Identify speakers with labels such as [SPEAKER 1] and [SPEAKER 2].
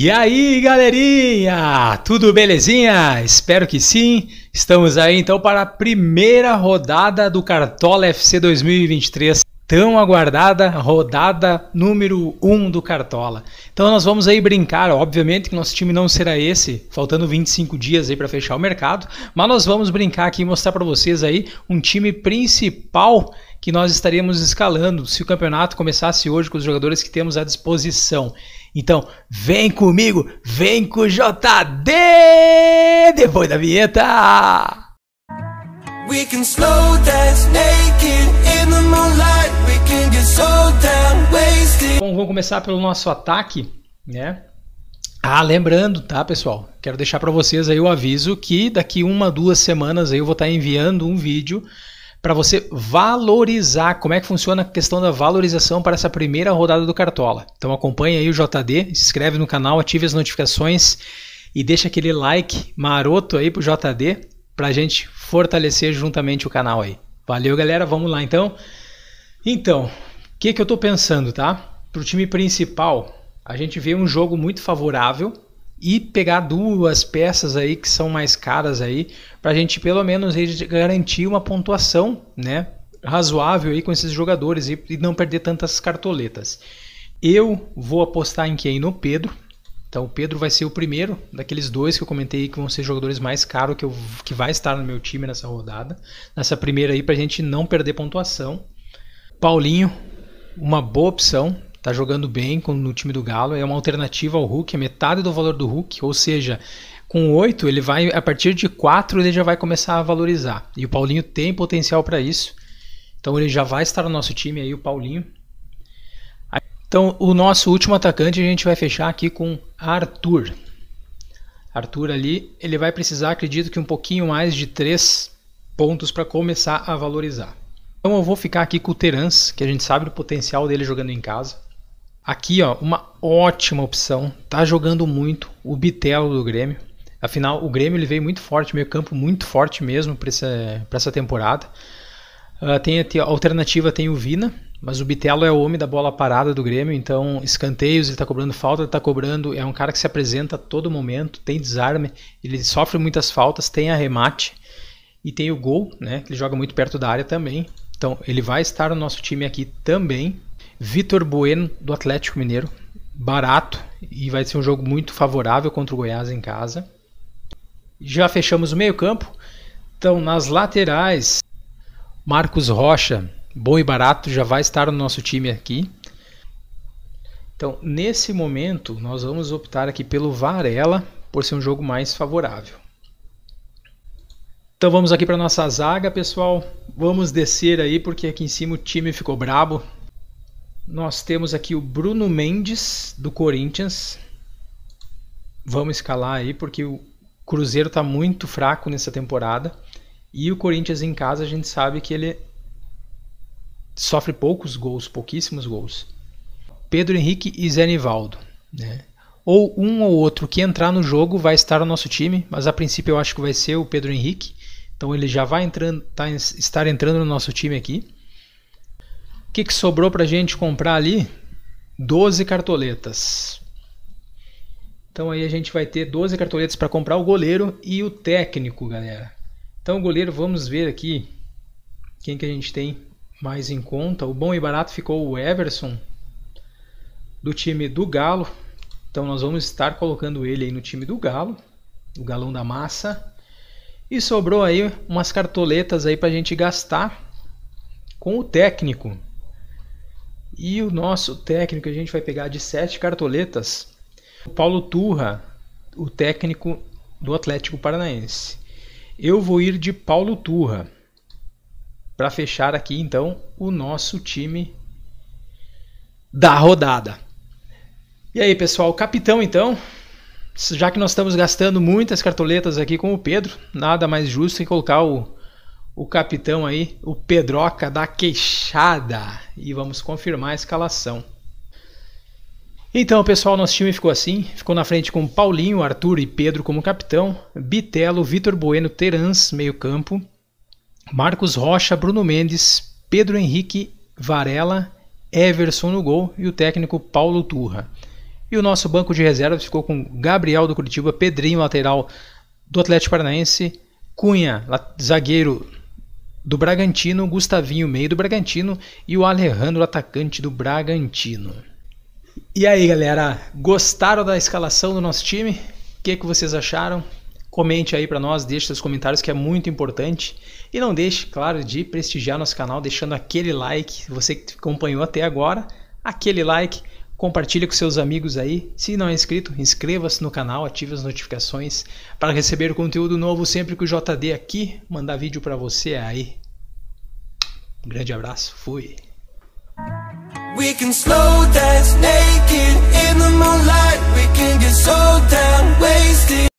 [SPEAKER 1] E aí, galerinha! Tudo belezinha? Espero que sim. Estamos aí então para a primeira rodada do Cartola FC 2023 tão aguardada rodada número 1 um do Cartola. Então nós vamos aí brincar, obviamente que nosso time não será esse, faltando 25 dias aí para fechar o mercado, mas nós vamos brincar aqui e mostrar para vocês aí um time principal que nós estaríamos escalando se o campeonato começasse hoje com os jogadores que temos à disposição. Então, vem comigo, vem com o JD depois da vinheta. We can slow dance naked in the moonlight. We can get so down wasted. Bom, vamos começar pelo nosso ataque, né? Ah, lembrando, tá, pessoal? Quero deixar para vocês aí o aviso que daqui uma, duas semanas aí eu vou estar tá enviando um vídeo para você valorizar como é que funciona a questão da valorização para essa primeira rodada do Cartola. Então acompanha aí o JD, se inscreve no canal, ative as notificações e deixa aquele like maroto aí pro JD, para a gente fortalecer juntamente o canal aí. Valeu, galera. Vamos lá então. Então, o que, que eu estou pensando, tá? Para o time principal, a gente vê um jogo muito favorável e pegar duas peças aí que são mais caras aí, para a gente pelo menos garantir uma pontuação, né? Razoável aí com esses jogadores e, e não perder tantas cartoletas. Eu vou apostar em quem? No Pedro, então o Pedro vai ser o primeiro daqueles dois que eu comentei que vão ser jogadores mais caros que, eu, que vai estar no meu time nessa rodada. Nessa primeira aí, pra gente não perder pontuação. Paulinho, uma boa opção. Tá jogando bem no time do Galo. É uma alternativa ao Hulk, é metade do valor do Hulk. Ou seja, com 8, ele vai. A partir de 4 ele já vai começar a valorizar. E o Paulinho tem potencial para isso. Então ele já vai estar no nosso time aí, o Paulinho. Então, o nosso último atacante a gente vai fechar aqui com Arthur. Arthur ali, ele vai precisar, acredito que um pouquinho mais de 3 pontos para começar a valorizar. Então eu vou ficar aqui com o Terans, que a gente sabe o potencial dele jogando em casa. Aqui, ó, uma ótima opção. Tá jogando muito o Bitelo do Grêmio. Afinal, o Grêmio ele veio muito forte, meio campo muito forte mesmo para essa, essa temporada. Uh, tem a alternativa tem o Vina, mas o Bitelo é o homem da bola parada do Grêmio, então escanteios, ele está cobrando falta, ele está cobrando. É um cara que se apresenta a todo momento, tem desarme, ele sofre muitas faltas, tem arremate e tem o gol, né? Ele joga muito perto da área também. Então ele vai estar no nosso time aqui também. Vitor Bueno, do Atlético Mineiro, barato e vai ser um jogo muito favorável contra o Goiás em casa. Já fechamos o meio-campo. Então, nas laterais, Marcos Rocha, bom e barato, já vai estar no nosso time aqui. Então, nesse momento, nós vamos optar aqui pelo Varela, por ser um jogo mais favorável. Então vamos aqui para nossa zaga, pessoal. Vamos descer aí, porque aqui em cima o time ficou brabo. Nós temos aqui o Bruno Mendes, do Corinthians. Vamos escalar aí, porque o Cruzeiro está muito fraco nessa temporada. E o Corinthians em casa, a gente sabe que ele sofre poucos gols, pouquíssimos gols. Pedro Henrique e Zé Nivaldo. Né? Ou um ou outro que entrar no jogo vai estar no nosso time, mas a princípio eu acho que vai ser o Pedro Henrique. Então ele já vai entrando, tá, estar entrando no nosso time aqui. O que, que sobrou para a gente comprar ali? 12 cartoletas. Então aí a gente vai ter 12 cartoletas para comprar o goleiro e o técnico, galera. Então o goleiro, vamos ver aqui quem que a gente tem mais em conta. O bom e barato ficou o Everson do time do Galo. Então nós vamos estar colocando ele aí no time do Galo, o galão da massa. E sobrou aí umas cartoletas aí para a gente gastar com o técnico. E o nosso técnico a gente vai pegar de sete cartoletas. O Paulo Turra, o técnico do Atlético Paranaense. Eu vou ir de Paulo Turra para fechar aqui então o nosso time da rodada. E aí, pessoal, capitão então, já que nós estamos gastando muitas cartoletas aqui com o Pedro, nada mais justo que colocar o, o capitão aí, o Pedroca da Queixada. E vamos confirmar a escalação. Então, pessoal, nosso time ficou assim. Ficou na frente com Paulinho, Arthur e Pedro como capitão, Bitelo, Vitor Bueno, Terans, meio campo, Marcos Rocha, Bruno Mendes, Pedro Henrique Varela, Everson no gol e o técnico Paulo Turra. E o nosso banco de reservas ficou com Gabriel do Curitiba, Pedrinho, lateral do Atlético Paranaense, Cunha, zagueiro do Bragantino, Gustavinho, meio do Bragantino e o Alejandro, atacante do Bragantino. E aí, galera, gostaram da escalação do nosso time? O que, é que vocês acharam? Comente aí para nós, deixe seus comentários que é muito importante. E não deixe, claro, de prestigiar nosso canal deixando aquele like. Você que acompanhou até agora, aquele like. Compartilhe com seus amigos aí. Se não é inscrito, inscreva-se no canal, ative as notificações para receber conteúdo novo sempre que o JD aqui mandar vídeo para você aí. Um grande abraço, fui. We can slow dance naked in the moonlight. We can get so down, wasted.